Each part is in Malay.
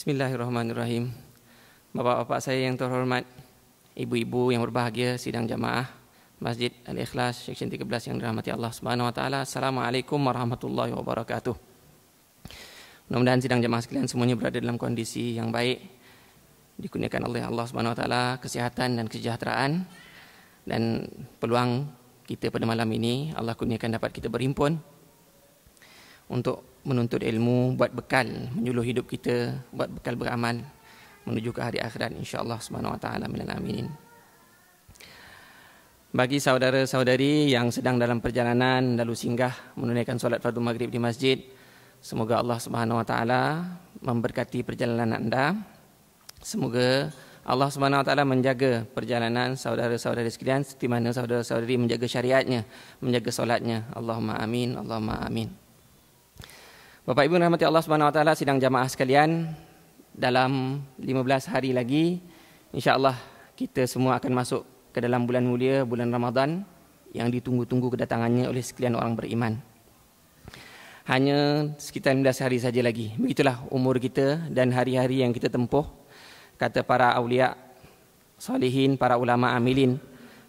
Bismillahirrahmanirrahim. Bapak-bapak saya yang terhormat, ibu-ibu yang berbahagia sidang jamaah Masjid Al-Ikhlas Seksyen 13 yang dirahmati Allah Subhanahu wa taala. Assalamualaikum warahmatullahi wabarakatuh. Mudah-mudahan sidang jamaah sekalian semuanya berada dalam kondisi yang baik. Dikurniakan oleh Allah Subhanahu wa taala kesihatan dan kesejahteraan dan peluang kita pada malam ini Allah kurniakan dapat kita berimpun untuk menuntut ilmu buat bekal menyuluh hidup kita buat bekal beramal menuju ke hari akhirat Allah, subhanahu wa taala minal aminin bagi saudara-saudari yang sedang dalam perjalanan lalu singgah menunaikan solat fardu maghrib di masjid semoga Allah subhanahu wa taala memberkati perjalanan anda semoga Allah Subhanahu wa taala menjaga perjalanan saudara-saudari sekalian seperti mana saudara-saudari menjaga syariatnya, menjaga solatnya. Allahumma amin, Allahumma amin. Bapak Ibu rahmati Allah Subhanahu wa taala sidang jamaah sekalian dalam 15 hari lagi insyaallah kita semua akan masuk ke dalam bulan mulia bulan Ramadan yang ditunggu-tunggu kedatangannya oleh sekalian orang beriman. Hanya sekitar 15 hari saja lagi. Begitulah umur kita dan hari-hari yang kita tempuh kata para aulia salihin para ulama amilin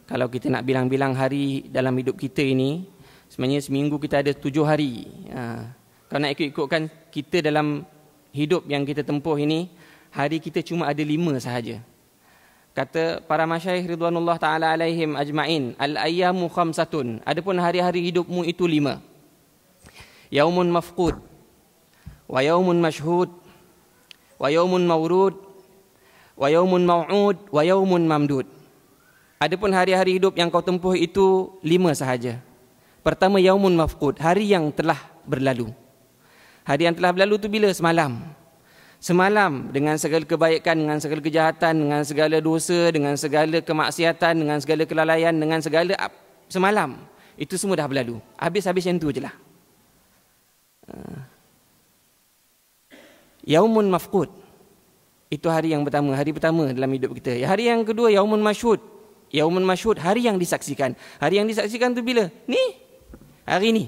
kalau kita nak bilang-bilang hari dalam hidup kita ini sebenarnya seminggu kita ada tujuh hari uh, kalau nak ikut-ikutkan kita dalam hidup yang kita tempuh ini, hari kita cuma ada lima sahaja. Kata para masyayikh ridwanullah taala alaihim ajmain, al-ayyamu khamsatun. Adapun hari-hari hidupmu itu lima. Yaumun mafqud wa yaumun mashhud wa yaumun mawrud wa yaumun maw'ud wa yaumun mamdud. Adapun hari-hari hidup yang kau tempuh itu lima sahaja. Pertama yaumun mafqud, hari yang telah berlalu. Hari yang telah berlalu tu bila? Semalam. Semalam dengan segala kebaikan, dengan segala kejahatan, dengan segala dosa, dengan segala kemaksiatan, dengan segala kelalaian, dengan segala semalam. Itu semua dah berlalu. Habis-habis yang tu je lah. Ah. Yaumun mafqud. Itu hari yang pertama, hari pertama dalam hidup kita. Hari yang kedua, yaumun masyud. Yaumun masyud, hari yang disaksikan. Hari yang disaksikan tu bila? Ni, hari ni. Hari ni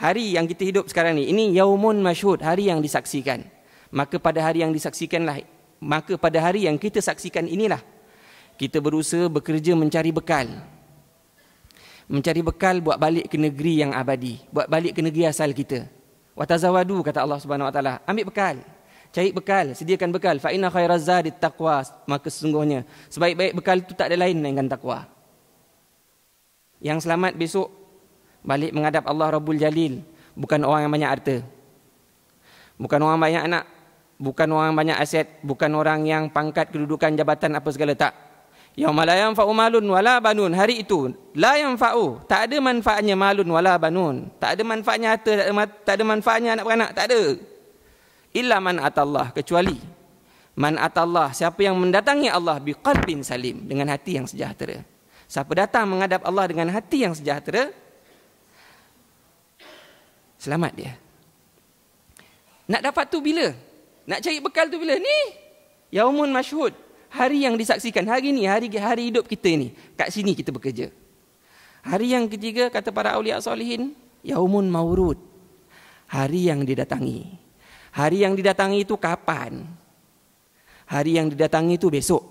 hari yang kita hidup sekarang ni ini yaumun masyhud hari yang disaksikan maka pada hari yang disaksikanlah maka pada hari yang kita saksikan inilah kita berusaha bekerja mencari bekal mencari bekal buat balik ke negeri yang abadi buat balik ke negeri asal kita watazawadu kata Allah Subhanahu wa taala ambil bekal cari bekal sediakan bekal fa inna khairaz zadit taqwa maka sesungguhnya sebaik-baik bekal itu tak ada lain dengan takwa yang selamat besok balik menghadap Allah Rabbul Jalil bukan orang yang banyak harta bukan orang banyak anak bukan orang banyak aset bukan orang yang pangkat kedudukan jabatan apa segala tak Yang la fau malun wala banun hari itu layam fau tak ada manfaatnya malun wala banun tak ada manfaatnya harta tak ada, tak ada manfaatnya anak beranak tak ada illa man atallah kecuali man atallah siapa yang mendatangi Allah bi qalbin salim dengan hati yang sejahtera siapa datang menghadap Allah dengan hati yang sejahtera Selamat dia. Nak dapat tu bila? Nak cari bekal tu bila? Ni. Yaumun masyhud. Hari yang disaksikan. Hari ni, hari hari hidup kita ni. Kat sini kita bekerja. Hari yang ketiga, kata para awliya salihin. Yaumun maurud. Hari yang didatangi. Hari yang didatangi itu kapan? Hari yang didatangi itu besok.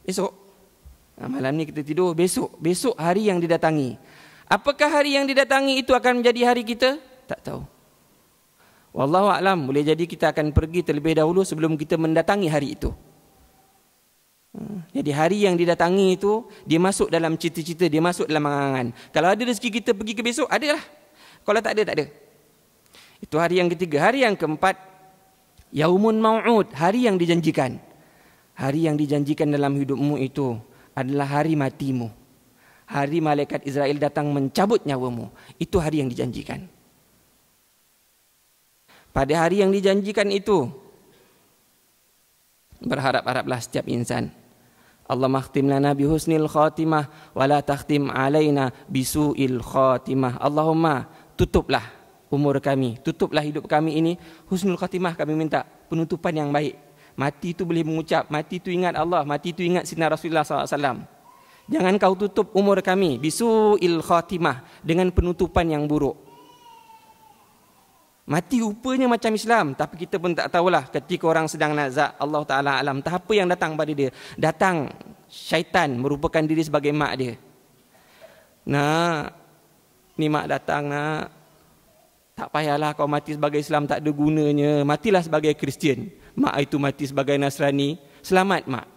Besok. Ha, malam ni kita tidur. Besok. Besok hari yang didatangi. Apakah hari yang didatangi itu akan menjadi hari kita? tak tahu wallahu alam boleh jadi kita akan pergi terlebih dahulu sebelum kita mendatangi hari itu hmm, jadi hari yang didatangi itu dia masuk dalam cita-cita dia masuk dalam angan-angan kalau ada rezeki kita pergi ke besok lah. kalau tak ada tak ada itu hari yang ketiga hari yang keempat yaumun maud hari yang dijanjikan hari yang dijanjikan dalam hidupmu itu adalah hari matimu hari malaikat Israel datang mencabut nyawamu itu hari yang dijanjikan pada hari yang dijanjikan itu berharap-haraplah setiap insan Allah makhtim lana bi husnil khatimah wala takhtim alaina bi suil khatimah Allahumma tutuplah umur kami tutuplah hidup kami ini husnul khatimah kami minta penutupan yang baik mati itu boleh mengucap mati itu ingat Allah mati itu ingat sinar Rasulullah SAW. Jangan kau tutup umur kami bisuil il khatimah dengan penutupan yang buruk. Mati rupanya macam Islam Tapi kita pun tak tahulah ketika orang sedang nazak Allah Ta'ala alam Entah apa yang datang pada dia Datang syaitan merupakan diri sebagai mak dia Nak Ni mak datang nak Tak payahlah kau mati sebagai Islam tak ada gunanya Matilah sebagai Kristian Mak itu mati sebagai Nasrani Selamat mak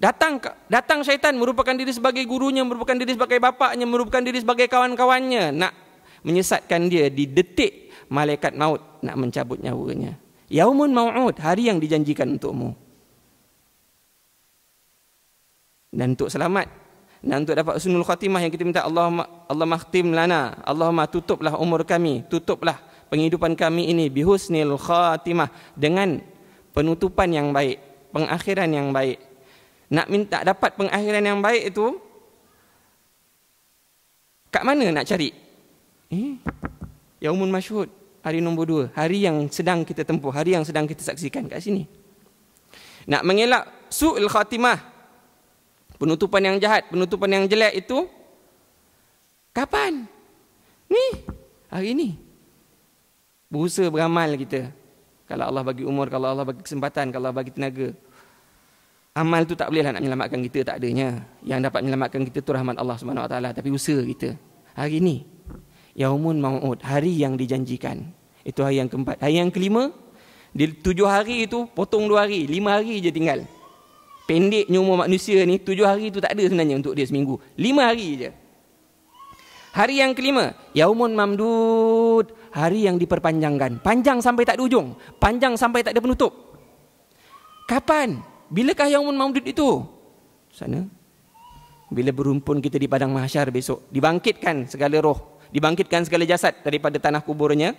Datang datang syaitan merupakan diri sebagai gurunya, merupakan diri sebagai bapaknya, merupakan diri sebagai kawan-kawannya. Nak menyesatkan dia di detik malaikat maut nak mencabut nyawanya. Yaumun maut, hari yang dijanjikan untukmu. Dan untuk selamat dan untuk dapat sunul khatimah yang kita minta Allah Allah makhtim lana, ma tutuplah umur kami, tutuplah penghidupan kami ini bihusnil khatimah dengan penutupan yang baik, pengakhiran yang baik. Nak minta dapat pengakhiran yang baik itu kat mana nak cari? Eh? Yaumun Mashhud, hari nombor dua. Hari yang sedang kita tempuh, hari yang sedang kita saksikan kat sini. Nak mengelak su'il khatimah. Penutupan yang jahat, penutupan yang jelek itu. Kapan? Ni, hari ini Berusaha beramal kita. Kalau Allah bagi umur, kalau Allah bagi kesempatan, kalau Allah bagi tenaga. Amal tu tak bolehlah nak menyelamatkan kita, tak adanya. Yang dapat menyelamatkan kita tu rahmat Allah SWT. Tapi usaha kita. Hari ni. Hari ni yaumun maud hari yang dijanjikan itu hari yang keempat hari yang kelima di tujuh hari itu potong dua hari lima hari je tinggal pendek umur manusia ni tujuh hari itu tak ada sebenarnya untuk dia seminggu lima hari je hari yang kelima yaumun mamdud hari yang diperpanjangkan panjang sampai tak ada ujung panjang sampai tak ada penutup kapan bilakah yaumun mamdud itu sana bila berumpun kita di padang mahsyar besok dibangkitkan segala roh dibangkitkan segala jasad daripada tanah kuburnya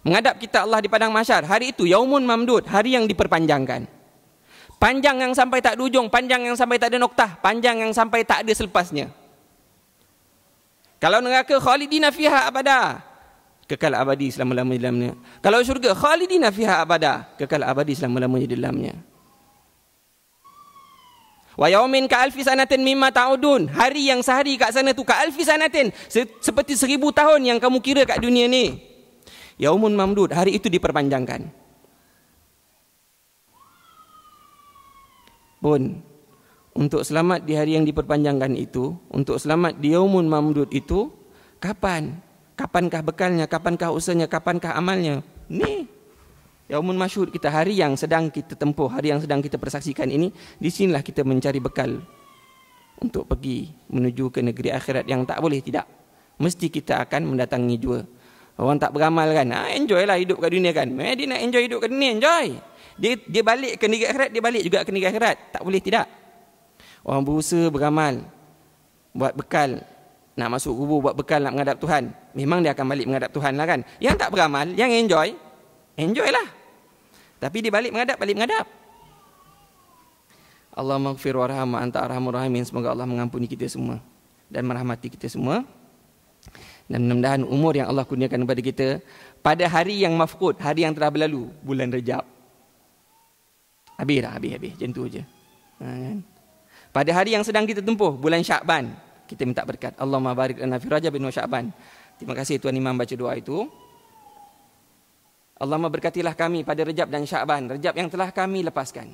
menghadap kita Allah di padang mahsyar hari itu yaumun mamdud hari yang diperpanjangkan panjang yang sampai tak ada panjang yang sampai tak ada noktah panjang yang sampai tak ada selepasnya kalau neraka khalidina fiha abada kekal abadi selama-lamanya di dalamnya kalau syurga khalidina fiha abada kekal abadi selama-lamanya dalamnya Wa yaumin ka alfi sanatin mimma ta'udun. Hari yang sehari kat sana tu ka alfi sanatin se- seperti seribu tahun yang kamu kira kat dunia ni. Yaumun mamdud, hari itu diperpanjangkan. Pun untuk selamat di hari yang diperpanjangkan itu, untuk selamat di yaumun mamdud itu, kapan? Kapankah bekalnya? Kapankah usahanya? Kapankah amalnya? ni. Yaumun Mashhud kita hari yang sedang kita tempuh, hari yang sedang kita persaksikan ini, di sinilah kita mencari bekal untuk pergi menuju ke negeri akhirat yang tak boleh tidak. Mesti kita akan mendatangi jua. Orang tak beramal kan, ah, enjoy lah hidup kat dunia kan. Eh, dia nak enjoy hidup kat dunia, enjoy. Dia, dia balik ke negeri akhirat, dia balik juga ke negeri akhirat. Tak boleh tidak. Orang berusaha beramal, buat bekal, nak masuk kubur buat bekal nak menghadap Tuhan. Memang dia akan balik menghadap Tuhan lah kan. Yang tak beramal, yang enjoy, enjoy lah. Tapi dia balik menghadap, balik mengadap. Allah maghfir warham anta arhamur rahimin. Semoga Allah mengampuni kita semua dan merahmati kita semua. Dan mudah-mudahan umur yang Allah kurniakan kepada kita pada hari yang mafkut, hari yang telah berlalu, bulan Rejab. Habis dah, habis, habis. Macam tu je. Ha, kan? Pada hari yang sedang kita tempuh, bulan Syakban, kita minta berkat. Allah mabarik dan nafiraja rajab bin Syakban. Terima kasih Tuan Imam baca doa itu. Allah memberkatilah kami pada Rejab dan Syakban, Rejab yang telah kami lepaskan.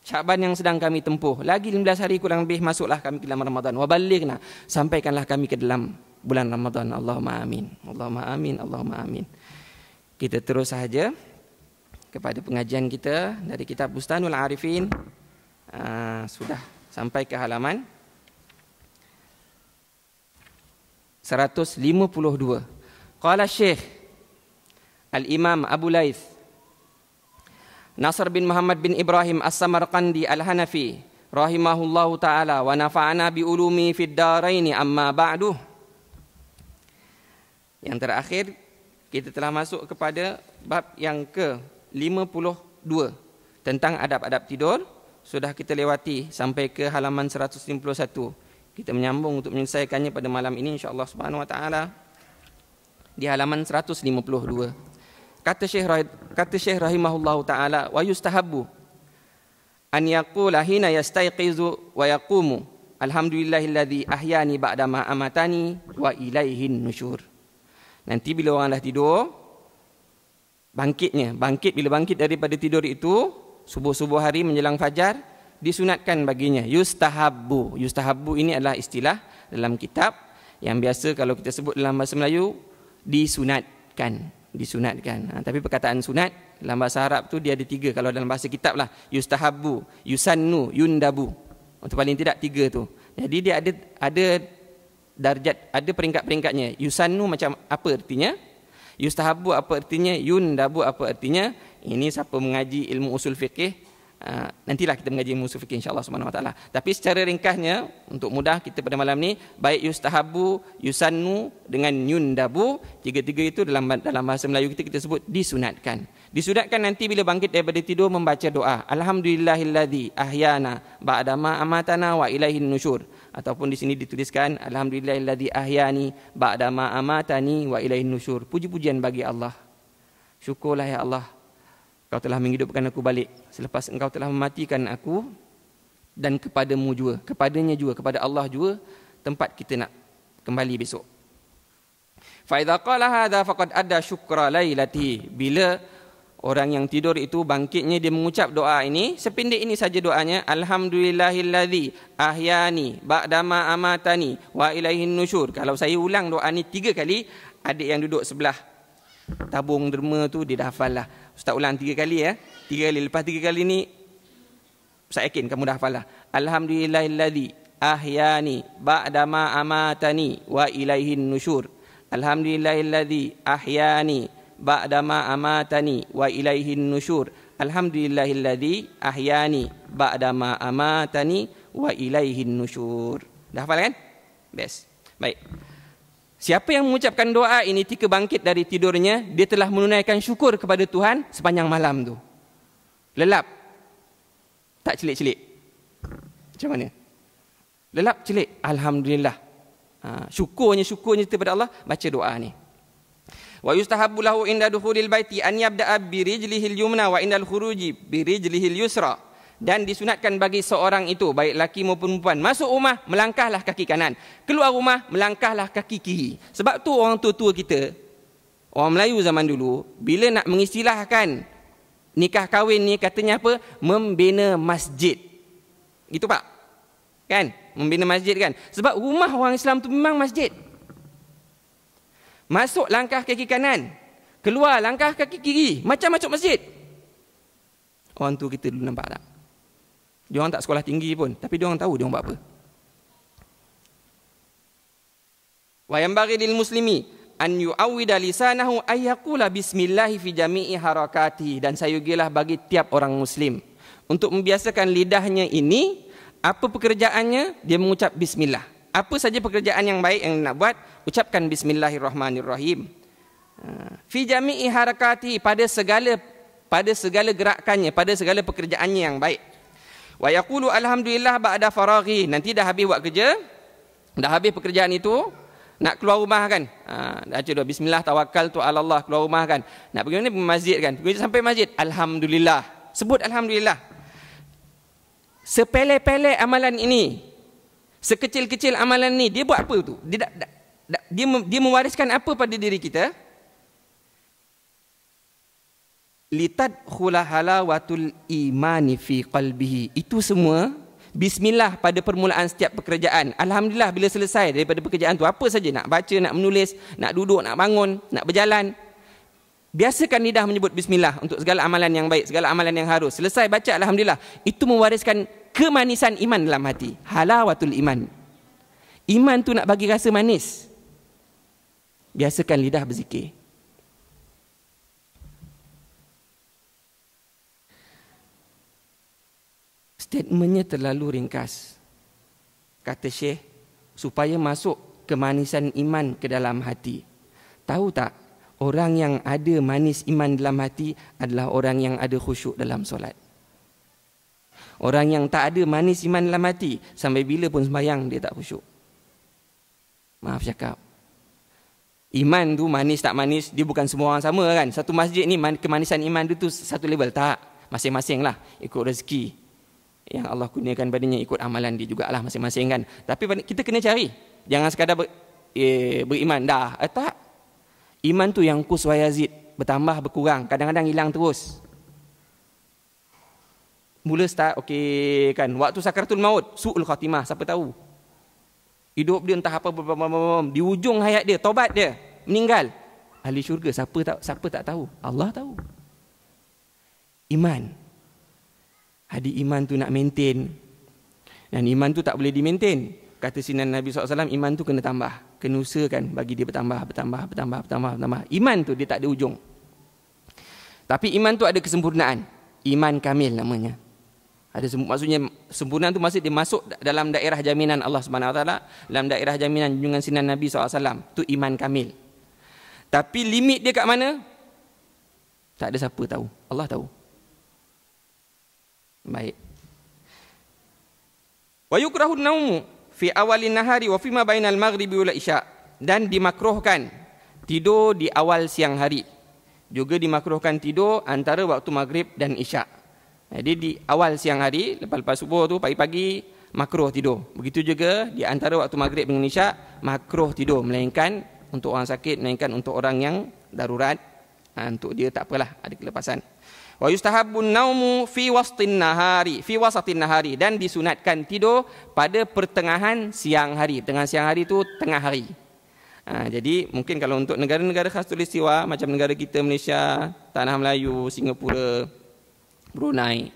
Syakban yang sedang kami tempuh. Lagi 15 hari kurang lebih masuklah kami ke dalam Ramadan. Wa balighna, sampaikanlah kami ke dalam bulan Ramadan. Allahumma amin. Allahumma amin. Allahumma amin. Kita terus saja kepada pengajian kita dari kitab Bustanul Arifin. Uh, sudah sampai ke halaman 152. Qala Syekh Al-Imam Abu Laith Nasr bin Muhammad bin Ibrahim As-Samarqandi Al-Hanafi Rahimahullahu ta'ala Wa nafa'ana bi'ulumi fid daraini amma ba'duh Yang terakhir Kita telah masuk kepada Bab yang ke-52 Tentang adab-adab tidur Sudah kita lewati Sampai ke halaman 151 Kita menyambung untuk menyelesaikannya pada malam ini InsyaAllah subhanahu wa ta'ala Di halaman 152 kata Syekh Rahim, kata Syekh rahimahullahu taala wa yustahabbu an yaqula hina yastayqizu wa yaqumu alhamdulillahilladzi ahyani ba'da ma amatani wa ilaihin nushur. nanti bila orang dah tidur bangkitnya bangkit bila bangkit daripada tidur itu subuh-subuh hari menjelang fajar disunatkan baginya yustahabbu yustahabbu ini adalah istilah dalam kitab yang biasa kalau kita sebut dalam bahasa Melayu disunatkan disunatkan. Ha, tapi perkataan sunat dalam bahasa Arab tu dia ada tiga kalau dalam bahasa kitab lah. Yustahabu, yusannu, yundabu. Untuk paling tidak tiga tu. Jadi dia ada ada darjat, ada peringkat-peringkatnya. Yusannu macam apa artinya? Yustahabu apa artinya? Yundabu apa artinya? Ini siapa mengaji ilmu usul fiqih Ah, nantilah kita mengaji musuh fikir insyaAllah subhanahu wa ta'ala tapi secara ringkasnya untuk mudah kita pada malam ni baik yustahabu yusannu dengan yundabu tiga-tiga itu dalam dalam bahasa Melayu kita kita sebut disunatkan disunatkan nanti bila bangkit daripada tidur membaca doa alhamdulillahilladzi ahyana ba'dama amatana wa ilaihin nusyur ataupun di sini dituliskan alhamdulillahilladzi ahyani ba'dama amatani wa ilaihin nusyur puji-pujian bagi Allah syukurlah ya Allah kau telah menghidupkan aku balik selepas engkau telah mematikan aku dan kepadamu jua, kepadanya juga kepada Allah juga tempat kita nak kembali besok. Fa idza qala hadza faqad adda syukra lailati. Bila orang yang tidur itu bangkitnya dia mengucap doa ini, sependek ini saja doanya, alhamdulillahillazi ahyani ba'dama amatani wa ilaihin nusyur. Kalau saya ulang doa ni tiga kali, adik yang duduk sebelah tabung derma tu dia dah hafal lah. Ustaz ulang tiga kali ya. Tiga kali. Lepas tiga kali ni, saya yakin kamu dah hafal lah. Alhamdulillahilladzi ahyani ba'dama amatani wa ilaihin nusyur. Alhamdulillahilladzi ahyani ba'dama amatani wa ilaihin nusyur. Alhamdulillahilladzi ahyani ba'dama amatani wa ilaihin nusyur. Dah hafal kan? Best. Baik. Siapa yang mengucapkan doa ini ketika bangkit dari tidurnya, dia telah menunaikan syukur kepada Tuhan sepanjang malam tu. Lelap. Tak celik-celik. Macam mana? Lelap celik. Alhamdulillah. Ha, syukurnya syukurnya kepada Allah baca doa ni. Wa yustahabbu lahu inda dukhulil baiti an yabda'a bi rijlihi al-yumna wa inda al-khuruji bi rijlihi al-yusra dan disunatkan bagi seorang itu baik laki maupun perempuan masuk rumah melangkahlah kaki kanan keluar rumah melangkahlah kaki kiri sebab tu orang tua-tua kita orang Melayu zaman dulu bila nak mengistilahkan nikah kahwin ni katanya apa membina masjid gitu pak kan membina masjid kan sebab rumah orang Islam tu memang masjid masuk langkah kaki kanan keluar langkah kaki kiri macam masuk masjid orang tua kita dulu nampak tak dia orang tak sekolah tinggi pun, tapi dia orang tahu dia orang buat apa. Wa yambaghi lil muslimi an yu'awwida lisanahu ayyaqula bismillah fi jami'i harakati dan sayugilah bagi tiap orang muslim untuk membiasakan lidahnya ini apa pekerjaannya dia mengucap bismillah apa saja pekerjaan yang baik yang nak buat ucapkan bismillahirrahmanirrahim ha, fi jami'i harakati pada segala pada segala gerakannya pada segala pekerjaannya yang baik wa yaqulu alhamdulillah ba'da faraghi nanti dah habis buat kerja dah habis pekerjaan itu nak keluar rumah kan ha, dah cakap bismillah tawakal tu ala Allah keluar rumah kan nak pergi mana masjid kan pergi sampai masjid alhamdulillah sebut alhamdulillah sepele-pele amalan ini sekecil-kecil amalan ni dia buat apa tu dia dia dia mewariskan apa pada diri kita litad khulahala watul imani fi qalbihi itu semua bismillah pada permulaan setiap pekerjaan alhamdulillah bila selesai daripada pekerjaan tu apa saja nak baca nak menulis nak duduk nak bangun nak berjalan biasakan lidah menyebut bismillah untuk segala amalan yang baik segala amalan yang harus selesai baca alhamdulillah itu mewariskan kemanisan iman dalam hati halawatul iman iman tu nak bagi rasa manis biasakan lidah berzikir statementnya terlalu ringkas. Kata Syekh, supaya masuk kemanisan iman ke dalam hati. Tahu tak, orang yang ada manis iman dalam hati adalah orang yang ada khusyuk dalam solat. Orang yang tak ada manis iman dalam hati, sampai bila pun sembahyang dia tak khusyuk. Maaf cakap. Iman tu manis tak manis, dia bukan semua orang sama kan. Satu masjid ni kemanisan iman dia tu satu level. Tak, masing-masing lah ikut rezeki yang Allah kurniakan padanya ikut amalan dia juga jugalah masing-masing kan. Tapi kita kena cari. Jangan sekadar ber, eh, beriman dah. Eh, tak. Iman tu yang kuswa yazid bertambah berkurang, kadang-kadang hilang terus. Mula start okey kan. Waktu sakaratul maut, suul khatimah siapa tahu. Hidup dia entah apa di ujung hayat dia, tobat dia, meninggal. Ahli syurga siapa tak siapa tak tahu? Allah tahu. Iman. Hadi iman tu nak maintain. Dan iman tu tak boleh di-maintain. Kata sinan Nabi SAW, iman tu kena tambah. Kena usahakan bagi dia bertambah, bertambah, bertambah, bertambah, bertambah. Iman tu dia tak ada ujung. Tapi iman tu ada kesempurnaan. Iman kamil namanya. Ada maksudnya sempurna tu masih dia masuk dalam daerah jaminan Allah Subhanahu dalam daerah jaminan junjungan sinan Nabi SAW. Tu iman kamil. Tapi limit dia kat mana? Tak ada siapa tahu. Allah tahu. Baik. Wa yukrahu naumu fi awali nahari wa fima bainal maghribi wal isya dan dimakruhkan tidur di awal siang hari. Juga dimakruhkan tidur antara waktu maghrib dan isya. Jadi di awal siang hari lepas-lepas subuh tu pagi-pagi makruh tidur. Begitu juga di antara waktu maghrib dengan isya makruh tidur melainkan untuk orang sakit melainkan untuk orang yang darurat ha, untuk dia tak apalah ada kelepasan wa yustahabun naumu fi wastin nahari fi wasatin nahari dan disunatkan tidur pada pertengahan siang hari pertengahan siang hari itu tengah hari ha, jadi mungkin kalau untuk negara-negara khas tulis tulisiwa macam negara kita Malaysia tanah Melayu Singapura Brunei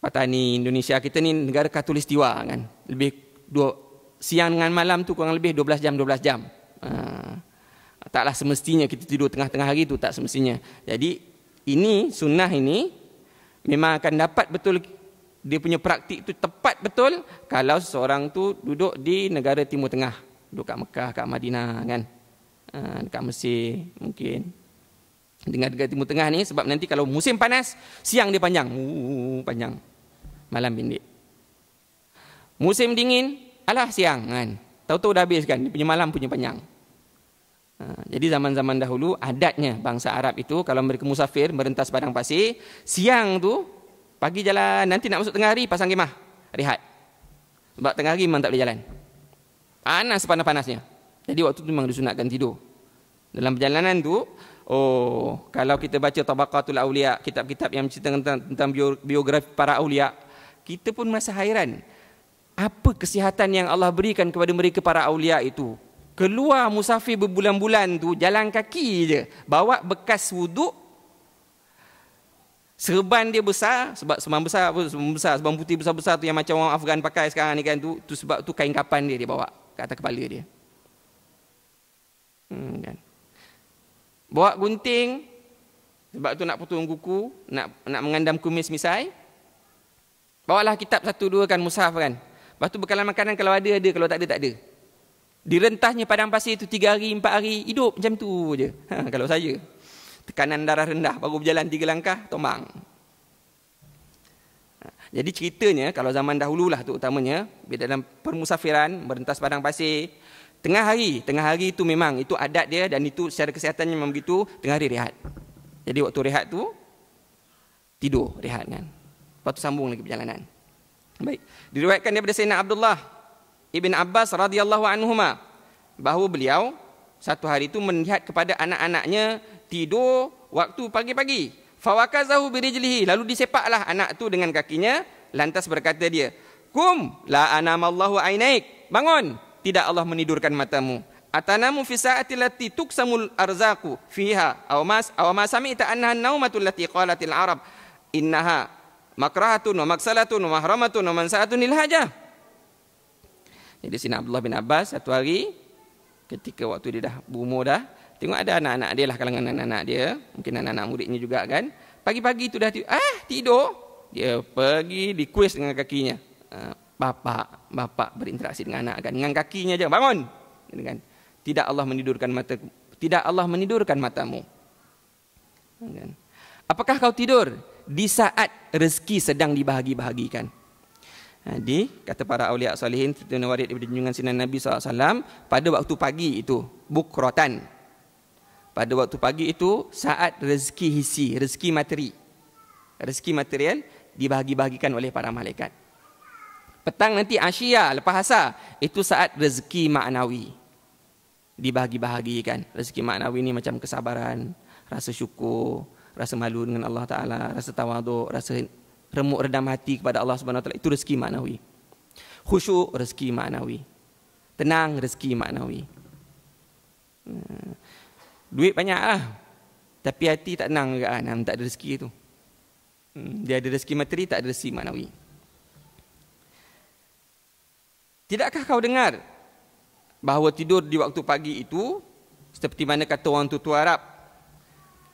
Patani Indonesia kita ni negara khatulistiwa kan lebih dua siang dengan malam tu kurang lebih 12 jam 12 jam ha, taklah semestinya kita tidur tengah-tengah hari tu tak semestinya jadi ini sunnah ini memang akan dapat betul dia punya praktik tu tepat betul kalau seseorang tu duduk di negara timur tengah duduk kat Mekah kat Madinah kan ha, dekat Mesir mungkin dengan negara timur tengah ni sebab nanti kalau musim panas siang dia panjang uh, panjang malam pendek musim dingin alah siang kan tahu-tahu dah habis kan dia punya malam punya panjang Ha, jadi zaman-zaman dahulu adatnya bangsa Arab itu kalau mereka musafir merentas padang pasir, siang tu pagi jalan, nanti nak masuk tengah hari pasang kemah, rehat. Sebab tengah hari memang tak boleh jalan. Panas panas-panasnya. Jadi waktu tu memang disunatkan tidur. Dalam perjalanan tu, oh, kalau kita baca Tabaqatul Auliya, kitab-kitab yang cerita tentang, tentang biografi para auliya, kita pun masa hairan. Apa kesihatan yang Allah berikan kepada mereka para awliya itu? keluar musafir berbulan-bulan tu jalan kaki je bawa bekas wuduk serban dia besar sebab serban besar apa serban besar serban putih besar-besar tu yang macam orang Afgan pakai sekarang ni kan tu tu sebab tu kain kapan dia dia bawa kat atas kepala dia hmm, kan bawa gunting sebab tu nak potong kuku nak nak mengandam kumis misai lah kitab satu dua kan mushaf kan lepas tu bekalan makanan kalau ada ada kalau tak ada tak ada di direntasnya padang pasir itu 3 hari 4 hari hidup macam tu je ha, kalau saya tekanan darah rendah baru berjalan 3 langkah tombang ha, jadi ceritanya kalau zaman dahulu lah tu utamanya bila dalam permusafiran berentas padang pasir tengah hari tengah hari itu memang itu adat dia dan itu secara kesihatannya memang begitu tengah hari rehat jadi waktu rehat tu tidur rehat kan lepas tu sambung lagi perjalanan baik diriwayatkan daripada Sayyidina Abdullah Ibn Abbas radhiyallahu anhu ma, bahawa beliau satu hari itu melihat kepada anak-anaknya tidur waktu pagi-pagi. Fawakazahu birijlihi lalu disepaklah anak tu dengan kakinya lantas berkata dia, "Kum la anamallahu ainaik." Bangun, tidak Allah menidurkan matamu. Atanamu fi sa'ati lati tuksamul arzaku fiha aw mas aw ma sami'ta annaha naumatul lati qalatil arab innaha makrahatun wa maksalatun wa mahramatun wa mansa'atun hajah. Ini di sini Abdullah bin Abbas satu hari ketika waktu dia dah berumur dah tengok ada anak-anak dia lah kalangan anak-anak dia mungkin anak-anak muridnya juga kan pagi-pagi tu dah tidur ah tidur dia pergi di kuis dengan kakinya bapa ah, bapa berinteraksi dengan anak kan dengan kakinya aja bangun kan tidak Allah menidurkan mata tidak Allah menidurkan matamu kan, apakah kau tidur di saat rezeki sedang dibahagi-bahagikan Ha, di kata para awliya salihin tertentu warid daripada junjungan sinan Nabi SAW pada waktu pagi itu bukrotan pada waktu pagi itu saat rezeki hisi rezeki materi rezeki material dibahagi-bahagikan oleh para malaikat petang nanti asyia lepas asar itu saat rezeki maknawi dibahagi-bahagikan rezeki maknawi ini macam kesabaran rasa syukur rasa malu dengan Allah Ta'ala, rasa tawaduk, rasa remuk redam hati kepada Allah Subhanahu Wataala itu rezeki maknawi. Khusyuk rezeki maknawi. Tenang rezeki maknawi. Hmm. Duit banyak lah Tapi hati tak tenang juga lah Tak ada rezeki itu. Hmm, dia ada rezeki materi tak ada rezeki maknawi Tidakkah kau dengar Bahawa tidur di waktu pagi itu Seperti mana kata orang tua-tua Arab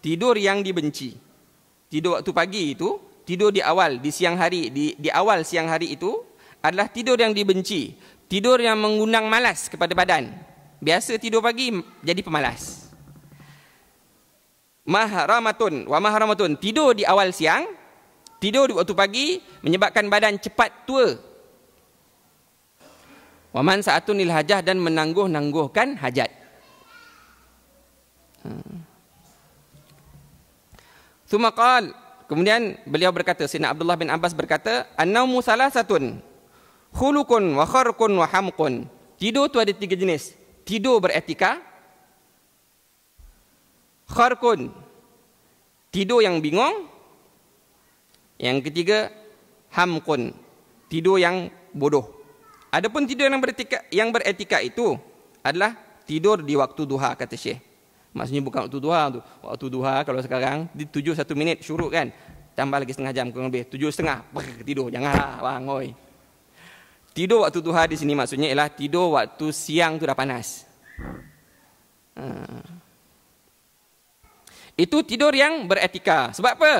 Tidur yang dibenci Tidur waktu pagi itu tidur di awal di siang hari di di awal siang hari itu adalah tidur yang dibenci, tidur yang mengundang malas kepada badan. Biasa tidur pagi jadi pemalas. Mahramatun wa mahramatun tidur di awal siang, tidur di waktu pagi menyebabkan badan cepat tua. Wa man sa'atun lil hajah dan menangguh-nangguhkan hajat. Hmm. Thumma Kemudian beliau berkata, Sina Abdullah bin Abbas berkata, An-naumu salasatun, khulukun wa kharkun Tidur tu ada tiga jenis. Tidur beretika, kharkun, tidur yang bingung, yang ketiga, hamqun, tidur yang bodoh. Adapun tidur yang beretika, yang beretika itu adalah tidur di waktu duha, kata Syekh. Maksudnya bukan waktu duha tu. Waktu duha kalau sekarang di tujuh satu minit syuruk kan. Tambah lagi setengah jam kurang lebih. Tujuh setengah. Brr, tidur. Janganlah bangoi. Tidur waktu duha di sini maksudnya ialah tidur waktu siang tu dah panas. Ha. Itu tidur yang beretika. Sebab apa?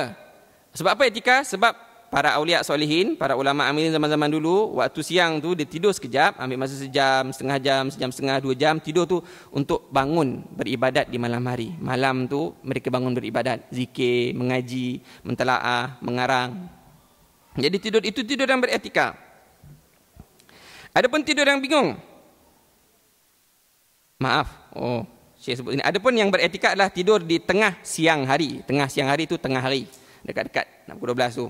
Sebab apa etika? Sebab para awliya solehin, para ulama amirin zaman-zaman dulu, waktu siang tu dia tidur sekejap, ambil masa sejam, setengah jam, sejam setengah, dua jam, tidur tu untuk bangun beribadat di malam hari. Malam tu mereka bangun beribadat, zikir, mengaji, mentelaah, mengarang. Jadi tidur itu tidur yang beretika. Adapun tidur yang bingung. Maaf. Oh, saya sebut ini. Adapun yang beretika adalah tidur di tengah siang hari. Tengah siang hari itu tengah hari. Dekat-dekat 12 tu.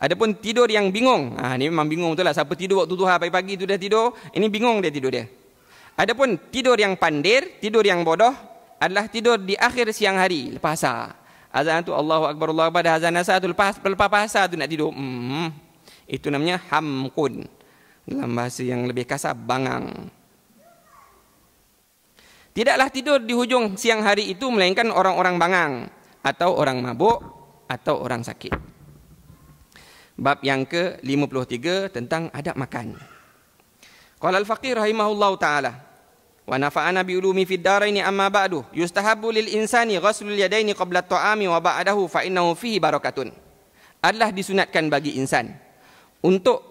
Adapun tidur yang bingung, ha, ini memang bingung betul lah. Siapa tidur waktu tuha pagi-pagi itu dah tidur, ini bingung dia tidur dia. Adapun tidur yang pandir, tidur yang bodoh adalah tidur di akhir siang hari, lepas asar. Azan tu Allahu Akbar Allahu Akbar azan asar tu lepas lepas asar tu nak tidur. Hmm. Itu namanya hamkun. Dalam bahasa yang lebih kasar bangang. Tidaklah tidur di hujung siang hari itu melainkan orang-orang bangang atau orang mabuk atau orang sakit. Bab yang ke-53 tentang adab makan. Qala al-faqih rahimahullahu taala wa nafa'ana bi fid daraini amma ba'du yustahabbu lil insani ghuslul yadaini qabla at-ta'ami wa ba'dahu fa fihi barakatun. Adalah disunatkan bagi insan untuk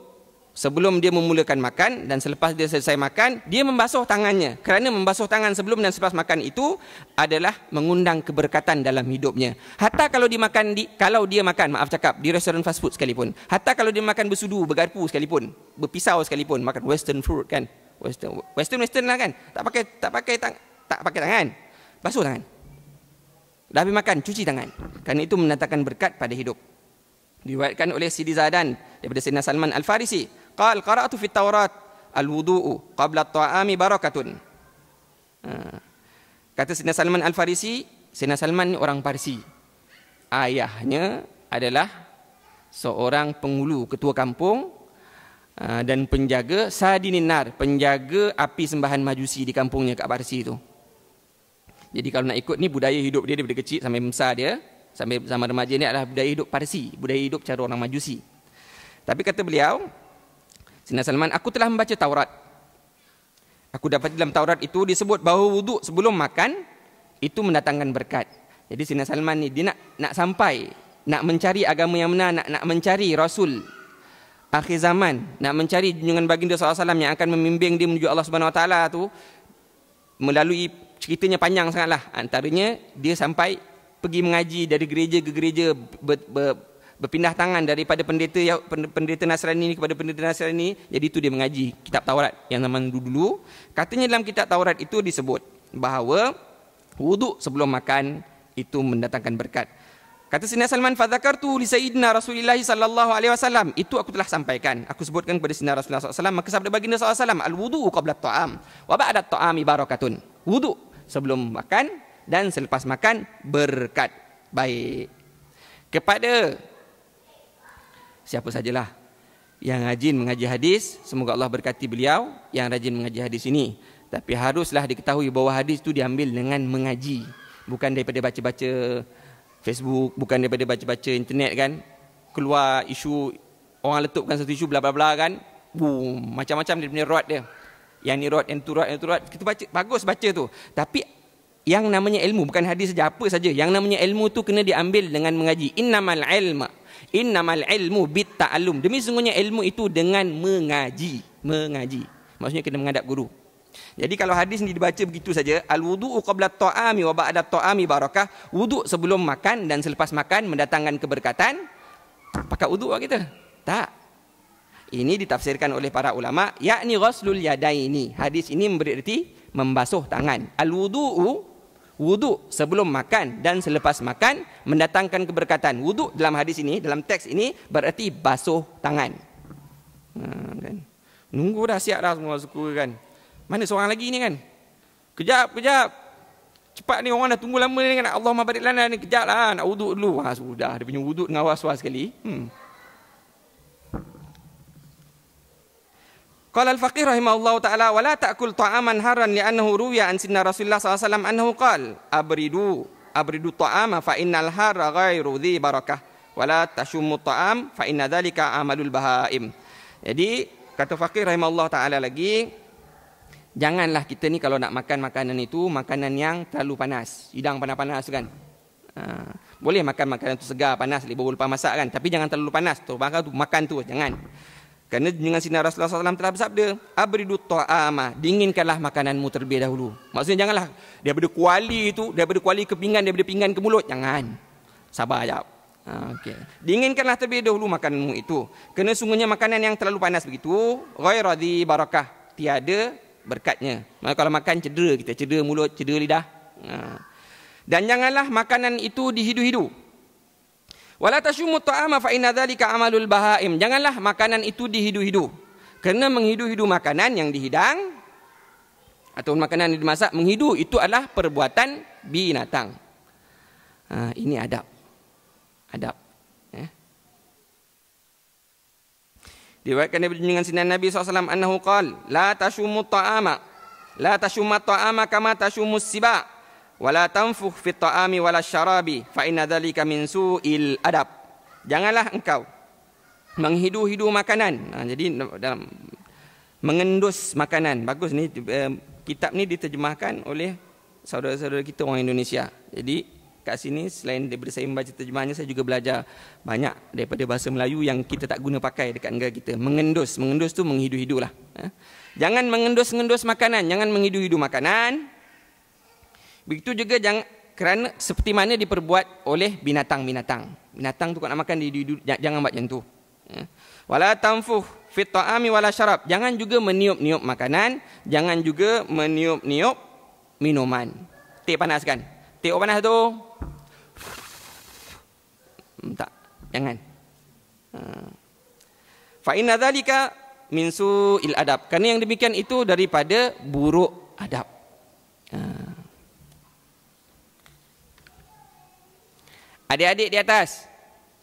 sebelum dia memulakan makan dan selepas dia selesai makan dia membasuh tangannya kerana membasuh tangan sebelum dan selepas makan itu adalah mengundang keberkatan dalam hidupnya hatta kalau dia makan di kalau dia makan maaf cakap di restoran fast food sekalipun hatta kalau dia makan bersudu bergarpu sekalipun berpisau sekalipun makan western food kan western western western lah kan tak pakai tak pakai tang, tak pakai tangan basuh tangan dah habis makan cuci tangan kerana itu mendatangkan berkat pada hidup diriwayatkan oleh Sidi Zadan daripada Sayyidina Salman Al-Farisi قال قرأت في التوراة الوضوء قبل الطعام بركة kata Sina Salman Al-Farisi Sina Salman ni orang Parsi ayahnya adalah seorang penghulu ketua kampung ha, dan penjaga Sadininar penjaga api sembahan majusi di kampungnya kat Parsi tu jadi kalau nak ikut ni budaya hidup dia daripada kecil sampai besar dia sampai sama remaja ni adalah budaya hidup Parsi budaya hidup cara orang majusi tapi kata beliau Sina Salman, aku telah membaca Taurat. Aku dapat dalam Taurat itu disebut bahawa wuduk sebelum makan itu mendatangkan berkat. Jadi Sina Salman ni dia nak nak sampai, nak mencari agama yang benar, nak nak mencari Rasul akhir zaman, nak mencari junjungan baginda SAW yang akan membimbing dia menuju Allah Subhanahu Wa Taala tu melalui ceritanya panjang sangatlah. Antaranya dia sampai pergi mengaji dari gereja ke gereja ber, ber, berpindah tangan daripada pendeta pendeta Nasrani ini kepada pendeta Nasrani jadi itu dia mengaji kitab Taurat yang zaman dulu-dulu katanya dalam kitab Taurat itu disebut bahawa wuduk sebelum makan itu mendatangkan berkat kata Sina Salman fadzakartu li sayyidina Rasulillah sallallahu alaihi wasallam itu aku telah sampaikan aku sebutkan kepada Sina Rasulullah sallallahu maka sabda baginda sallallahu alaihi wasallam al wudu qabla ta'am wa ba'da taam barakatun Wudu sebelum makan dan selepas makan berkat baik kepada siapa sajalah yang rajin mengaji hadis semoga Allah berkati beliau yang rajin mengaji hadis ini tapi haruslah diketahui bahawa hadis itu diambil dengan mengaji bukan daripada baca-baca Facebook bukan daripada baca-baca internet kan keluar isu orang letupkan satu isu bla bla bla kan boom macam-macam dia punya rod dia yang ni rod yang tu rod yang tu rod kita baca bagus baca tu tapi yang namanya ilmu bukan hadis saja apa saja yang namanya ilmu tu kena diambil dengan mengaji innamal ilma innamal ilmu bit ta'allum demi sungguhnya ilmu itu dengan mengaji mengaji maksudnya kena menghadap guru jadi kalau hadis ni dibaca begitu saja al wudu'u qabla ta'ami wa ba'da ta'ami barakah Wudu sebelum makan dan selepas makan mendatangkan keberkatan pakai wudu wuduk kita tak ini ditafsirkan oleh para ulama yakni ghuslul yadaini. Hadis ini memberi erti membasuh tangan. Al wudu'u wuduk sebelum makan dan selepas makan mendatangkan keberkatan. Wuduk dalam hadis ini, dalam teks ini bererti basuh tangan. Hmm, kan? Nunggu dah siap dah semua suku kan. Mana seorang lagi ni kan? Kejap, kejap. Cepat ni orang dah tunggu lama ni kan. Allahumma barik lana ni. Kejap lah nak wuduk dulu. Ha, sudah. Dia punya wuduk dengan was-was sekali. Hmm. Qala al-faqih rahimahullah ta'ala wa la ta'kul ta'aman haran li'annahu ruya an sinna Rasulullah SAW anhu qal abridu abridu ta'ama fa innal harra ghairu dhi barakah wa la tashummu ta'am fa inna dhalika amalul baha'im. Jadi kata faqih rahimahullah ta'ala lagi janganlah kita ni kalau nak makan makanan itu makanan yang terlalu panas. Hidang panas-panas kan. Ha, boleh makan makanan tu segar panas lebih boleh masak kan tapi jangan terlalu panas tu bakal tu makan tu jangan. Kerana dengan sinar Rasulullah SAW telah bersabda, Abridu ta'ama, dinginkanlah makananmu terlebih dahulu. Maksudnya janganlah, daripada kuali itu, daripada kuali ke pinggan, daripada pinggan ke mulut, jangan. Sabar sekejap. Ha, okay. Dinginkanlah terlebih dahulu makananmu itu. Kerana sungguhnya makanan yang terlalu panas begitu, ghairadhi barakah, tiada berkatnya. Maka kalau makan, cedera kita. Cedera mulut, cedera lidah. Ha. Dan janganlah makanan itu dihidu-hidu. Wala tasyumu ta'ama fa inna dhalika amalul bahaim. Janganlah makanan itu dihidu-hidu. Kerana menghidu-hidu makanan yang dihidang atau makanan yang dimasak menghidu itu adalah perbuatan binatang. Ha, ini adab. Adab. Eh? Ya. Diwakilkan Nabi dengan sinan Nabi SAW Anahu qal La tashumu ta'ama La tashumu ta'ama kama tashumu sibak wala tanfukh fit ta'ami wala syarabi fa inna dhalika min su'il adab janganlah engkau menghidu-hidu makanan ha, jadi dalam mengendus makanan bagus ni eh, kitab ni diterjemahkan oleh saudara-saudara kita orang Indonesia jadi kat sini selain daripada saya membaca terjemahannya saya juga belajar banyak daripada bahasa Melayu yang kita tak guna pakai dekat negara kita mengendus mengendus tu menghidu-hidulah ha? jangan mengendus-endus makanan jangan menghidu-hidu makanan Begitu juga jangan kerana seperti mana diperbuat oleh binatang-binatang. Binatang tu kau nak makan di, jangan buat macam tu. Ya. Wala tanfuh fi ta'ami wala syarab. Jangan juga meniup-niup makanan, jangan juga meniup-niup minuman. Teh panas kan? Teh oh panas tu. Hmm, tak, jangan. Hmm. Fa inna dhalika min su'il adab. kerana yang demikian itu daripada buruk adab. Hmm. Adik-adik di atas.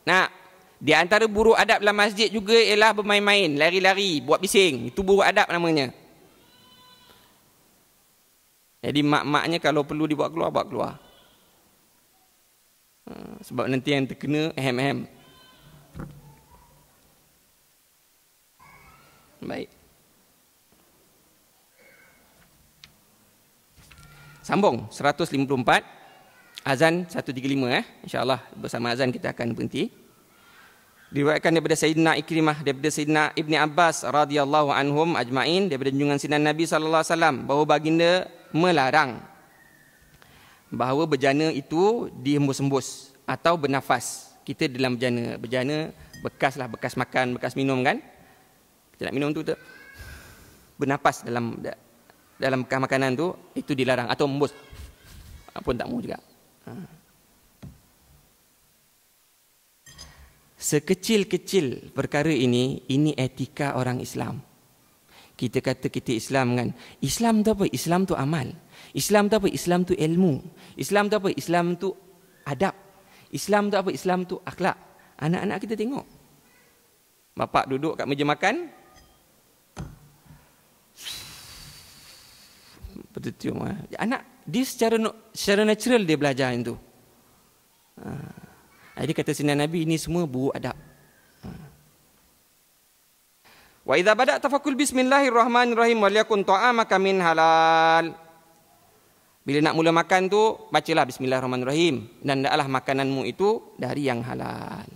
Nak. Di antara buruk adab dalam masjid juga ialah bermain-main. Lari-lari. Buat bising. Itu buruk adab namanya. Jadi mak-maknya kalau perlu dibawa keluar, bawa keluar. Ha, sebab nanti yang terkena, hem-hem. Baik. Sambung. 154. 154 azan 135 eh insyaallah bersama azan kita akan berhenti diriwayatkan daripada sayyidina ikrimah daripada sayyidina ibni abbas radhiyallahu anhum ajmain daripada junjungan sinan nabi sallallahu alaihi wasallam bahawa baginda melarang bahawa berjana itu dihembus-hembus atau bernafas kita dalam berjana berjana bekaslah bekas makan bekas minum kan kita nak minum tu tak bernafas dalam dalam bekas makanan tu itu dilarang atau hembus pun tak mau juga Sekecil-kecil perkara ini, ini etika orang Islam. Kita kata kita Islam kan. Islam tu apa? Islam tu amal. Islam tu apa? Islam tu ilmu. Islam tu apa? Islam tu adab. Islam tu apa? Islam tu akhlak. Anak-anak kita tengok. Bapak duduk kat meja makan. Betul tu. Anak dia secara secara natural dia belajar itu. Ha. Jadi ha, kata sinar Nabi ini semua buruk adab. Ha. Wa idza bada' tafakkul bismillahirrahmanirrahim wal yakun ta'amaka min halal. Bila nak mula makan tu bacalah bismillahirrahmanirrahim dan hendaklah makananmu itu dari yang halal.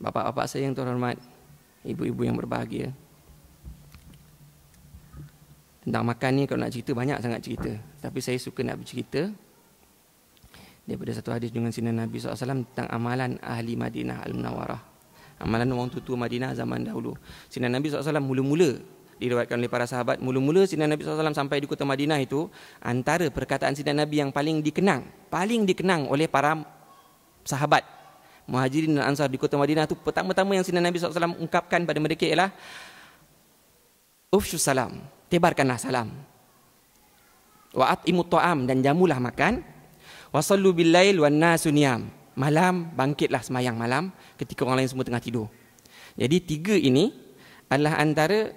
Bapa bapa saya yang terhormat, ibu-ibu yang berbahagia, tentang makan ni kalau nak cerita banyak sangat cerita tapi saya suka nak bercerita daripada satu hadis dengan sinan Nabi SAW tentang amalan ahli Madinah Al-Munawarah amalan orang tua Madinah zaman dahulu sinan Nabi SAW mula-mula diriwayatkan oleh para sahabat mula-mula sinan Nabi SAW sampai di kota Madinah itu antara perkataan sinan Nabi yang paling dikenang paling dikenang oleh para sahabat muhajirin dan ansar di kota Madinah itu pertama-tama yang sinan Nabi SAW ungkapkan pada mereka ialah Ufshu salam, tebarkanlah salam. Wa'at imut toam dan jamulah makan. Wasallu bil lail wan Malam bangkitlah semayang malam ketika orang lain semua tengah tidur. Jadi tiga ini adalah antara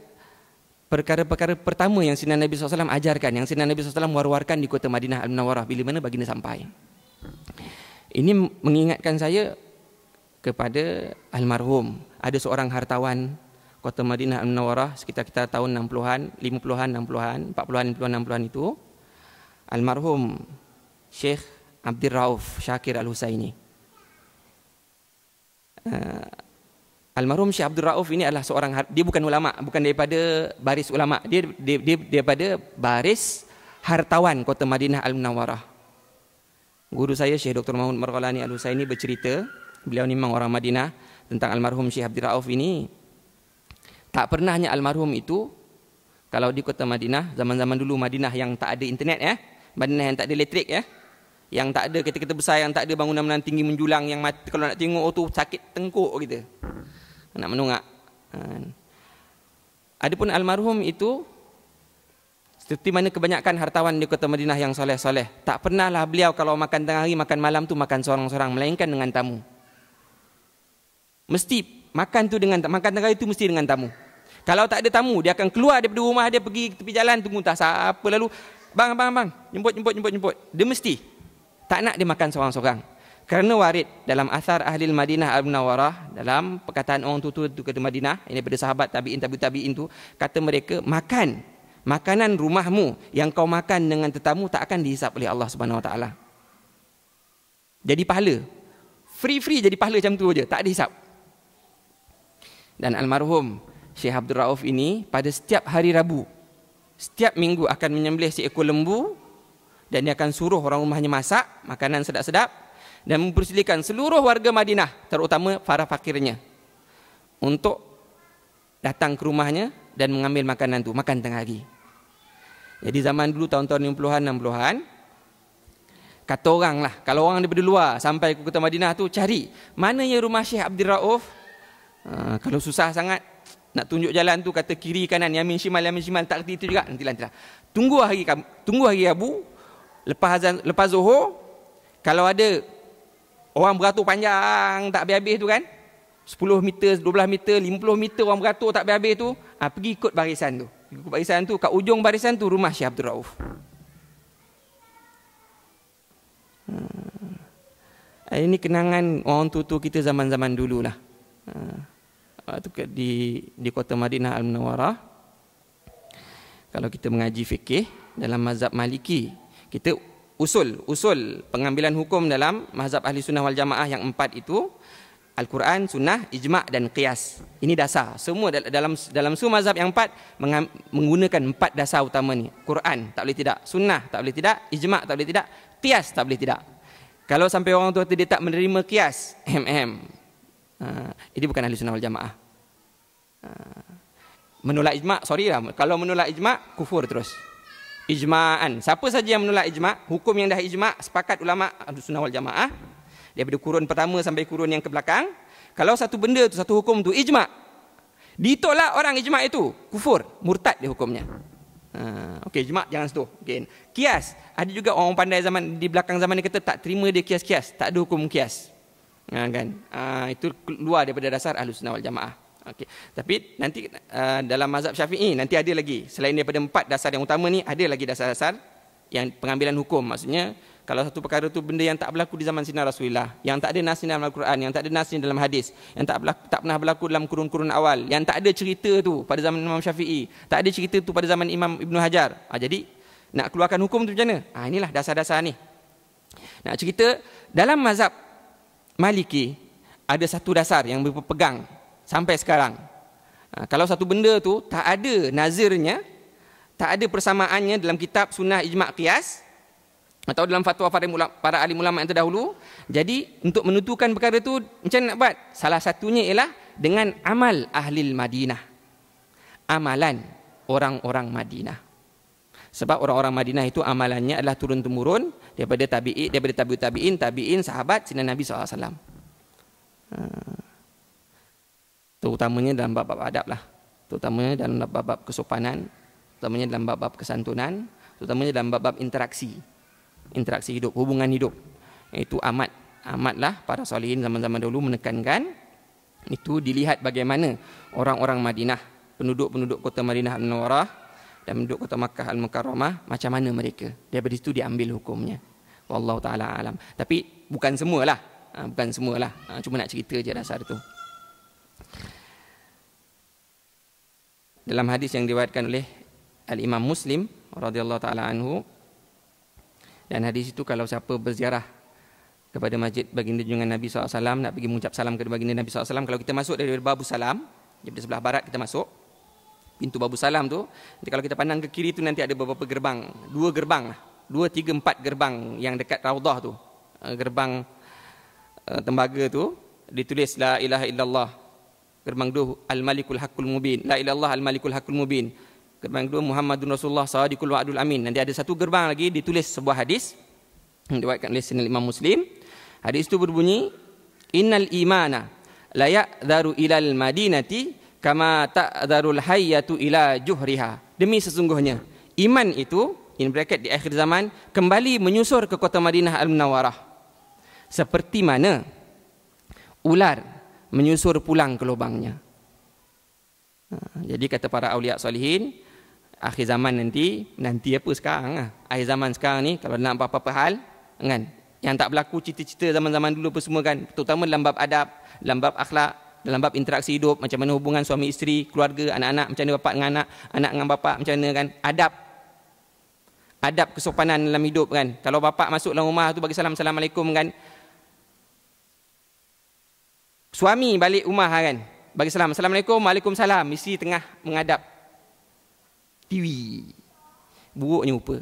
perkara-perkara pertama yang Sinan Nabi Sallam ajarkan, yang Sinan Nabi Sallam war-warkan di kota Madinah al Munawwarah. bila mana baginda sampai. Ini mengingatkan saya kepada almarhum. Ada seorang hartawan kota Madinah Al-Munawarah sekitar kita tahun 60-an, 50-an, 60-an, 40-an, 50-an, 60-an itu almarhum Sheikh Abdul Rauf Shakir Al-Husaini. Uh, almarhum Sheikh Abdul Rauf ini adalah seorang dia bukan ulama, bukan daripada baris ulama. Dia dia, dia daripada baris hartawan Kota Madinah Al-Munawarah. Guru saya Syekh Dr. Mahmud Marghalani Al-Husaini bercerita, beliau ni memang orang Madinah tentang almarhum Syekh Abdul Rauf ini tak pernahnya almarhum itu kalau di kota Madinah zaman-zaman dulu Madinah yang tak ada internet ya Madinah yang tak ada elektrik ya yang tak ada kereta kita besar yang tak ada bangunan-bangunan tinggi menjulang yang mati, kalau nak tengok oh, tu sakit tengkuk kita nak menungak kan. adapun almarhum itu seperti mana kebanyakan hartawan di kota Madinah yang soleh-soleh tak pernahlah beliau kalau makan tengah hari makan malam tu makan seorang-seorang melainkan dengan tamu mesti makan tu dengan makan tengah hari tu mesti dengan tamu kalau tak ada tamu, dia akan keluar daripada rumah dia pergi tepi jalan tunggu entah siapa lalu bang bang bang jemput jemput jemput jemput. Dia mesti tak nak dia makan seorang-seorang. Kerana warid dalam asar ahli Madinah Al Munawwarah dalam perkataan orang tu tu ke Madinah ini daripada sahabat tabi'in tabi'in tabi'in tu kata mereka makan makanan rumahmu yang kau makan dengan tetamu tak akan dihisap oleh Allah Subhanahu Wa Taala. Jadi pahala free free jadi pahala macam tu aja tak dihisap. Dan almarhum Syekh Abdul Rauf ini pada setiap hari Rabu setiap minggu akan menyembelih seekor lembu dan dia akan suruh orang rumahnya masak makanan sedap-sedap dan mempersilakan seluruh warga Madinah terutama para fakirnya untuk datang ke rumahnya dan mengambil makanan tu makan tengah hari. Jadi zaman dulu tahun-tahun 50-an 60-an kata orang lah kalau orang daripada luar sampai ke kota Madinah tu cari mana yang rumah Syekh Abdul Rauf uh, kalau susah sangat nak tunjuk jalan tu kata kiri kanan yamin shimal yamin shimal tak reti itu juga nanti nanti. tunggu hari tunggu hari abu lepas azan lepas zuhur kalau ada orang beratur panjang tak habis-habis tu kan 10 meter 12 meter 50 meter orang beratur tak habis-habis tu ha, pergi ikut barisan tu ikut barisan tu kat ujung barisan tu rumah Syekh Abdul Rauf hmm. ini kenangan orang tua-tua kita zaman-zaman dulu lah Ah, di di kota Madinah Al Munawarah? kalau kita mengaji fikih dalam mazhab Maliki kita usul usul pengambilan hukum dalam mazhab ahli sunnah wal jamaah yang empat itu Al-Quran, Sunnah, Ijma' dan Qiyas. Ini dasar. Semua dalam dalam semua mazhab yang empat menggunakan empat dasar utama ni. Quran tak boleh tidak, Sunnah tak boleh tidak, Ijma' tak boleh tidak, Qiyas tak boleh tidak. Kalau sampai orang tua tadi tak menerima Qiyas, hem hem. Uh, ini bukan ahli sunnah wal jamaah. Uh, menolak ijma, sorry lah. Kalau menolak ijma, kufur terus. Ijma'an. Siapa saja yang menolak ijma, hukum yang dah ijma, sepakat ulama ahli sunnah wal jamaah. Daripada kurun pertama sampai kurun yang kebelakang. Kalau satu benda tu, satu hukum tu ijma, ditolak orang ijma itu, kufur, murtad dia hukumnya. Uh, ah, okay, ijma jangan sentuh. Okay. Kias. Ada juga orang pandai zaman di belakang zaman ni kata tak terima dia kias-kias. Tak ada hukum kias uh, kan uh, itu keluar daripada dasar ahlus sunnah wal jamaah okey tapi nanti uh, dalam mazhab syafi'i nanti ada lagi selain daripada empat dasar yang utama ni ada lagi dasar-dasar yang pengambilan hukum maksudnya kalau satu perkara tu benda yang tak berlaku di zaman sinar Rasulullah, yang tak ada nas dalam Al-Quran, yang tak ada nas dalam hadis, yang tak, berlaku, tak pernah berlaku dalam kurun-kurun awal, yang tak ada cerita tu pada zaman Imam Syafi'i, tak ada cerita tu pada zaman Imam Ibn Hajar. Ha, jadi, nak keluarkan hukum tu macam mana? Ha, inilah dasar-dasar ni. Nak cerita, dalam mazhab Maliki ada satu dasar yang berpegang sampai sekarang. Ha, kalau satu benda tu tak ada nazirnya, tak ada persamaannya dalam kitab sunnah ijma' qiyas atau dalam fatwa para ulama para alim ulama yang terdahulu, jadi untuk menentukan perkara tu macam mana nak buat? Salah satunya ialah dengan amal ahli Madinah. Amalan orang-orang Madinah sebab orang-orang Madinah itu amalannya adalah turun temurun daripada tabi'in daripada tabi'ut tabi'in tabi'in sahabat sinan Nabi SAW hmm. Ha. terutamanya dalam bab-bab adab lah terutamanya dalam bab-bab kesopanan terutamanya dalam bab-bab kesantunan terutamanya dalam bab-bab interaksi interaksi hidup hubungan hidup itu amat amatlah para salihin zaman-zaman dulu menekankan itu dilihat bagaimana orang-orang Madinah penduduk-penduduk kota Madinah Al-Nawarah dan penduduk kota Makkah Al-Mukarramah macam mana mereka. Daripada situ diambil hukumnya. Wallahu taala alam. Tapi bukan semualah. Ha, bukan semualah. Ha, cuma nak cerita je dasar tu. Dalam hadis yang diriwayatkan oleh Al-Imam Muslim radhiyallahu taala anhu dan hadis itu kalau siapa berziarah kepada masjid baginda junjungan Nabi SAW nak pergi mengucap salam kepada baginda Nabi SAW kalau kita masuk dari Babu Salam daripada sebelah barat kita masuk pintu Babu Salam tu nanti kalau kita pandang ke kiri tu nanti ada beberapa gerbang dua gerbang lah dua tiga empat gerbang yang dekat Raudah tu eh, gerbang eh, tembaga tu ditulis la ilaha illallah gerbang tu al malikul haqqul mubin la ilallah al malikul haqqul mubin gerbang tu Muhammadun Rasulullah sadiqul wa'dul amin nanti ada satu gerbang lagi ditulis sebuah hadis yang diriwayatkan oleh Sunan Imam Muslim hadis itu berbunyi innal imana layak daru ilal madinati kama ta'zarul hayyatu ila juhriha demi sesungguhnya iman itu in bracket di akhir zaman kembali menyusur ke kota Madinah Al Munawarah seperti mana ular menyusur pulang ke lubangnya ha, jadi kata para auliya solihin akhir zaman nanti nanti apa sekarang ah? akhir zaman sekarang ni kalau nak apa-apa hal kan yang tak berlaku cerita-cerita zaman-zaman dulu apa semua kan terutama dalam bab adab dalam bab akhlak dalam bab interaksi hidup macam mana hubungan suami isteri keluarga anak-anak macam mana bapak dengan anak anak dengan bapak macam mana kan adab adab kesopanan dalam hidup kan kalau bapak masuk dalam rumah tu bagi salam assalamualaikum kan suami balik rumah lah kan bagi salam assalamualaikum waalaikumsalam isteri tengah mengadap TV buruknya rupa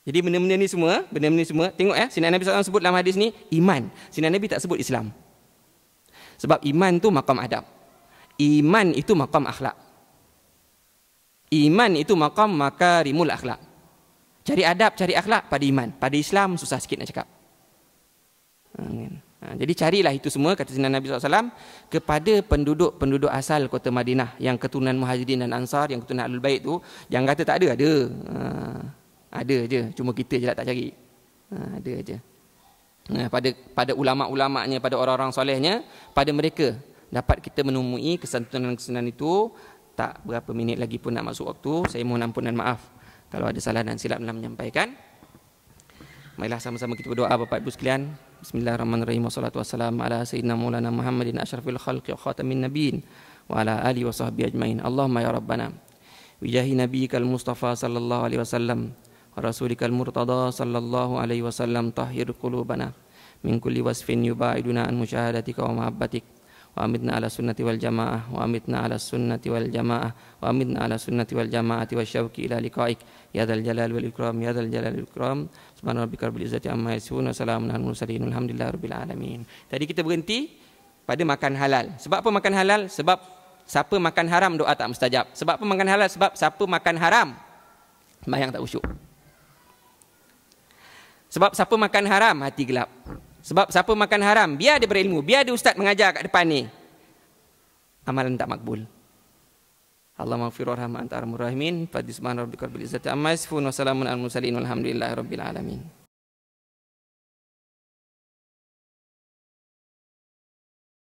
jadi benda-benda ni semua, benda-benda ni semua, tengok ya, eh, Sinan Nabi SAW sebut dalam hadis ni, iman. Sinan Nabi tak sebut Islam. Sebab iman tu makam adab. Iman itu makam akhlak. Iman itu makam makarimul akhlak. Cari adab, cari akhlak pada iman. Pada Islam susah sikit nak cakap. Ha, kan? ha, jadi carilah itu semua kata Sina Nabi SAW kepada penduduk-penduduk asal kota Madinah yang keturunan Muhajirin dan Ansar, yang keturunan Ahlul Bait tu yang kata tak ada, ada. Ha, ada je. Cuma kita je lah tak cari. Ada je. Eh, pada pada ulama-ulamanya pada orang-orang solehnya pada mereka dapat kita menemui kesantunan kesenangan itu tak berapa minit lagi pun nak masuk waktu saya mohon ampun dan maaf kalau ada salah dan silap dalam menyampaikan Marilah sama-sama kita berdoa Bapak Ibu sekalian Bismillahirrahmanirrahim Wassalatu wassalam Ala Sayyidina Mulana Muhammadin Asyrafil Khalqi Khatamin Nabiin Wa ala alihi wa sahbihi ajmain Allahumma ya Rabbana Wijahi Nabi Kal Mustafa Sallallahu Alaihi Wasallam ورسولك المرتضى صلى الله عليه وسلم طهر قلوبنا من كل وصف يباعدنا عن مشاهدتك ومحبتك وأمتنا على السنة والجماعة وأمتنا على السنة والجماعة وأمتنا على السنة والجماعة والشوق إلى لقائك يا ذا الجلال والإكرام يا ذا الجلال والإكرام سبحان ربك رب العزة عما يصفون وسلام على المرسلين والحمد لله رب العالمين Tadi kita berhenti pada makan halal. Sebab apa makan halal? Sebab siapa makan haram doa tak mustajab. Sebab apa makan halal? Sebab siapa makan haram sembahyang tak usyuk. Sebab siapa makan haram hati gelap. Sebab siapa makan haram biar dia berilmu, biar dia ustaz mengajar kat depan ni. Amalan tak makbul. Allahumma maghfir warham anta arhamur rahimin. Fadhi subhanarabbika rabbil izzati amma wa salamun al mursalin. Walhamdulillahirabbil alamin.